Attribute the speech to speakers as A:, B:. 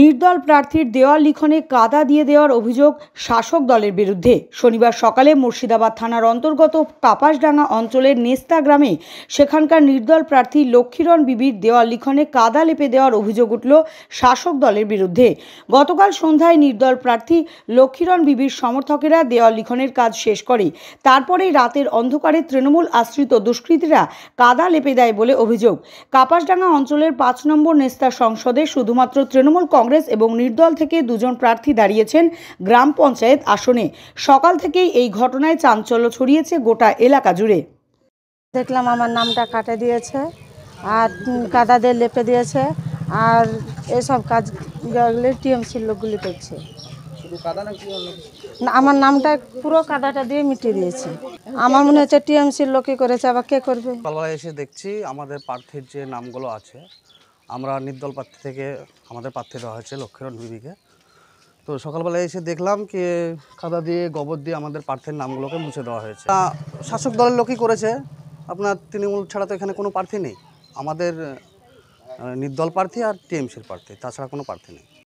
A: নির্দল প্রার্থীর দেওয়াল লিখনে কাদা দিয়ে দেওয়ার অভিযোগ শাসক দলের বিরুদ্ধে শনিবার সকালে মুর্শিদাবাদ থানার অন্তর্গত কাপাসডাঙ্গা অঞ্চলের নেস্তা গ্রামে সেখানকার নির্দল প্রার্থী লক্ষ্মীরণ বিবির দেওয়াল লিখনে কাদা লেপে দেওয়ার অভিযোগ উঠল শাসক দলের বিরুদ্ধে গতকাল সন্ধ্যায় নির্দল প্রার্থী লক্ষ্মীরণ বিবির সমর্থকেরা দেওয়াল লিখনের কাজ শেষ করে তারপরেই রাতের অন্ধকারে তৃণমূল আশ্রিত দুষ্কৃতীরা কাদা লেপে দেয় বলে অভিযোগ কাপাসডাঙ্গা অঞ্চলের পাঁচ নম্বর নেস্তা সংসদে শুধুমাত্র তৃণমূল কংগ্রেস এবং নির্দল থেকে দুজন প্রার্থী দাঁড়িয়েছেন গ্রাম পঞ্চায়েত আসনে সকাল থেকেই এই ঘটনায় চাঞ্চল্য ছড়িয়েছে গোটা এলাকা জুড়ে
B: দেখলাম আমার নামটা কাটে দিয়েছে আর কাদা দিয়ে লেপে দিয়েছে আর এসব কাজ টিএমসির লোকগুলি করছে না আমার নামটা পুরো কাদাটা দিয়ে মিটিয়ে দিয়েছে আমার মনে হচ্ছে টিএমসির লোকই করেছে আবার কে করবে
C: এসে দেখছি আমাদের প্রার্থীর যে নামগুলো আছে আমরা নির্দল প্রার্থী থেকে আমাদের প্রার্থী দেওয়া হয়েছে লক্ষ্মীরণ বিবিকে তো সকালবেলা এসে দেখলাম কি খাদা দিয়ে গোবর দিয়ে আমাদের প্রার্থীর নামগুলোকে মুছে দেওয়া হয়েছে শাসক দলের লোকই করেছে আপনার তৃণমূল ছাড়া তো এখানে কোনো প্রার্থী নেই আমাদের নির্দল প্রার্থী আর টিএমসির প্রার্থী তাছাড়া কোনো প্রার্থী নেই